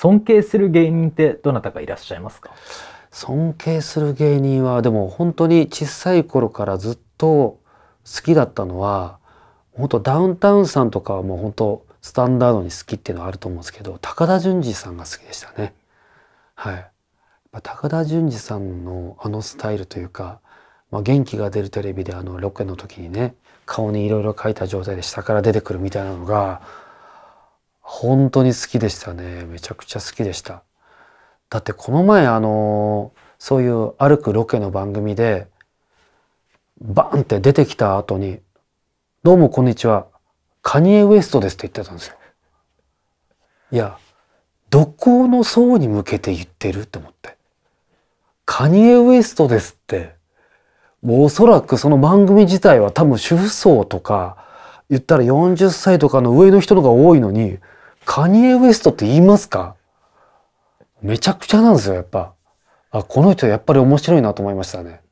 尊敬する芸人ってどなたかいらっしゃいますか尊敬する芸人はでも本当に小さい頃からずっと好きだったのは本当ダウンタウンさんとかはもう本当スタンダードに好きっていうのはあると思うんですけど高田純次さんが好きでしたね。はい、高田純次さんのあのスタイルというか、まあ、元気が出るテレビであのロケの時にね顔にいろいろ書いた状態で下から出てくるみたいなのが本当に好きでしたね。めちゃくちゃ好きでした。だってこの前あのそういう歩くロケの番組でバンって出てきた後に「どうもこんにちはカニエ・ウエストです」って言ってたんですよ。いやどこの層に向けて言ってるって思って「カニエ・ウエストです」ってもうおそらくその番組自体は多分主婦層とか言ったら40歳とかの上の人のが多いのにカニエ・ウエストって言いますかめちゃくちゃなんですよ、やっぱ。あ、この人やっぱり面白いなと思いましたね。